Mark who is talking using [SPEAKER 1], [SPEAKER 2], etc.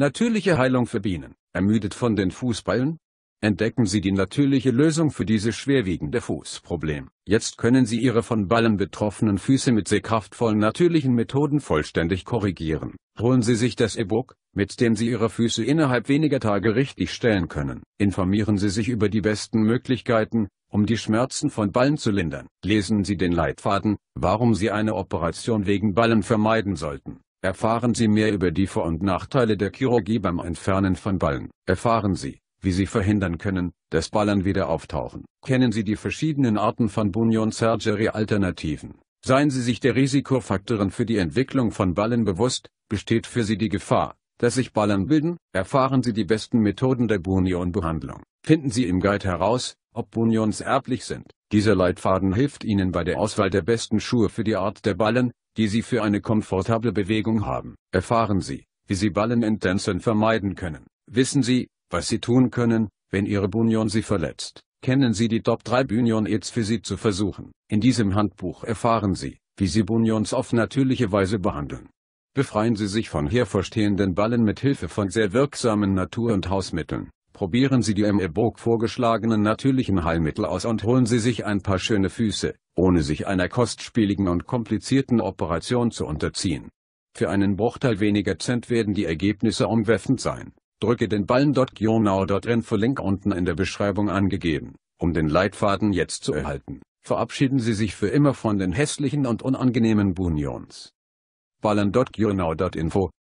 [SPEAKER 1] Natürliche Heilung für Bienen. Ermüdet von den Fußballen? Entdecken Sie die natürliche Lösung für dieses schwerwiegende Fußproblem. Jetzt können Sie Ihre von Ballen betroffenen Füße mit sehr kraftvollen natürlichen Methoden vollständig korrigieren. Holen Sie sich das E-Book, mit dem Sie Ihre Füße innerhalb weniger Tage richtig stellen können. Informieren Sie sich über die besten Möglichkeiten, um die Schmerzen von Ballen zu lindern. Lesen Sie den Leitfaden, warum Sie eine Operation wegen Ballen vermeiden sollten. Erfahren Sie mehr über die Vor- und Nachteile der Chirurgie beim Entfernen von Ballen. Erfahren Sie, wie Sie verhindern können, dass Ballen wieder auftauchen. Kennen Sie die verschiedenen Arten von Bunion Surgery Alternativen. Seien Sie sich der Risikofaktoren für die Entwicklung von Ballen bewusst, besteht für Sie die Gefahr, dass sich Ballen bilden. Erfahren Sie die besten Methoden der Bunion-Behandlung. Finden Sie im Guide heraus, ob Bunions erblich sind. Dieser Leitfaden hilft Ihnen bei der Auswahl der besten Schuhe für die Art der Ballen, die Sie für eine komfortable Bewegung haben. Erfahren Sie, wie Sie Ballen in Tänzen vermeiden können. Wissen Sie, was Sie tun können, wenn Ihre Bunion Sie verletzt. Kennen Sie die Top 3 Bunion-Aids für Sie zu versuchen. In diesem Handbuch erfahren Sie, wie Sie Bunions auf natürliche Weise behandeln. Befreien Sie sich von hervorstehenden Ballen mit Hilfe von sehr wirksamen Natur- und Hausmitteln. Probieren Sie die im E-Book vorgeschlagenen natürlichen Heilmittel aus und holen Sie sich ein paar schöne Füße, ohne sich einer kostspieligen und komplizierten Operation zu unterziehen. Für einen Bruchteil weniger Cent werden die Ergebnisse umwerfend sein. Drücke den ballen.gionau.info Link unten in der Beschreibung angegeben, um den Leitfaden jetzt zu erhalten. Verabschieden Sie sich für immer von den hässlichen und unangenehmen Bunions. ballen.gionau.info